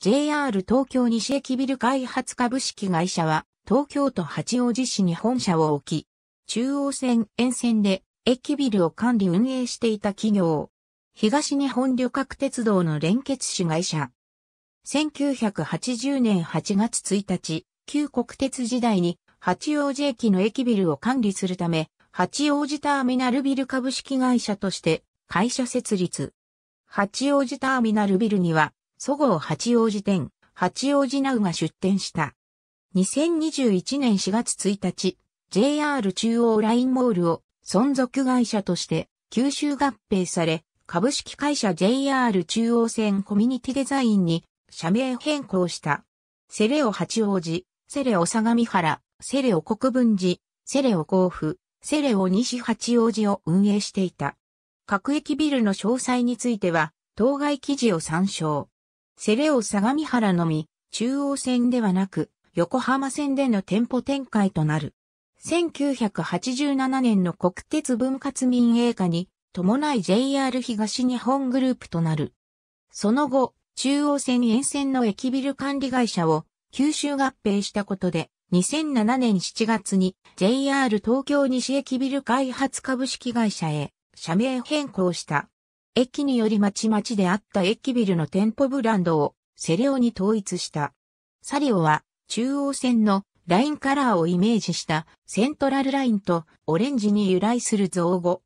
JR 東京西駅ビル開発株式会社は、東京都八王子市に本社を置き、中央線沿線で駅ビルを管理運営していた企業、東日本旅客鉄道の連結子会社。1980年8月1日、旧国鉄時代に八王子駅の駅ビルを管理するため、八王子ターミナルビル株式会社として会社設立。八王子ターミナルビルにはそごう八王子店、八王子ナウが出店した。2021年4月1日、JR 中央ラインモールを存続会社として吸収合併され、株式会社 JR 中央線コミュニティデザインに社名変更した。セレオ八王子、セレオ相模原、セレオ国分寺、セレオ甲府、セレオ西八王子を運営していた。各駅ビルの詳細については、当該記事を参照。セレオ相模原のみ、中央線ではなく、横浜線での店舗展開となる。1987年の国鉄分割民営化に伴い JR 東日本グループとなる。その後、中央線沿線の駅ビル管理会社を九州合併したことで、2007年7月に JR 東京西駅ビル開発株式会社へ社名変更した。駅によりまちまちであった駅ビルの店舗ブランドをセレオに統一した。サリオは中央線のラインカラーをイメージしたセントラルラインとオレンジに由来する造語。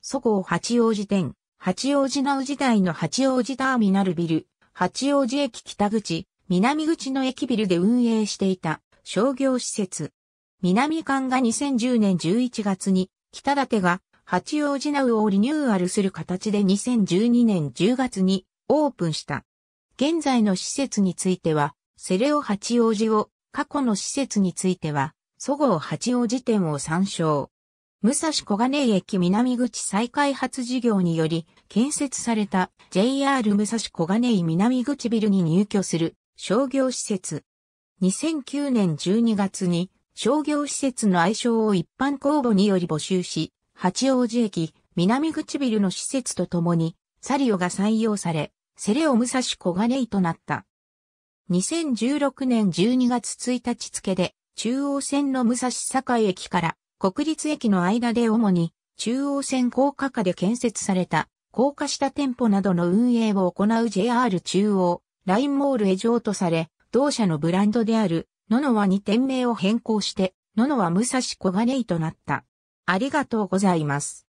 そごう八王子店、八王子ナウ時代の八王子ターミナルビル、八王子駅北口、南口の駅ビルで運営していた商業施設。南館が2010年11月に北立が八王子ナウをリニューアルする形で2012年10月にオープンした。現在の施設については、セレオ八王子を、過去の施設については、そごう八王子店を参照。武蔵小金井駅南口再開発事業により建設された JR 武蔵小金井南口ビルに入居する商業施設。2009年12月に商業施設の愛称を一般公募により募集し、八王子駅、南口ビルの施設とともに、サリオが採用され、セレオ武蔵小金井となった。2016年12月1日付で、中央線の武蔵境駅から国立駅の間で主に中央線高架下で建設された高架下店舗などの運営を行う JR 中央ラインモールへ譲渡され、同社のブランドである野々はに店名を変更して、野々は武蔵小金井となった。ありがとうございます。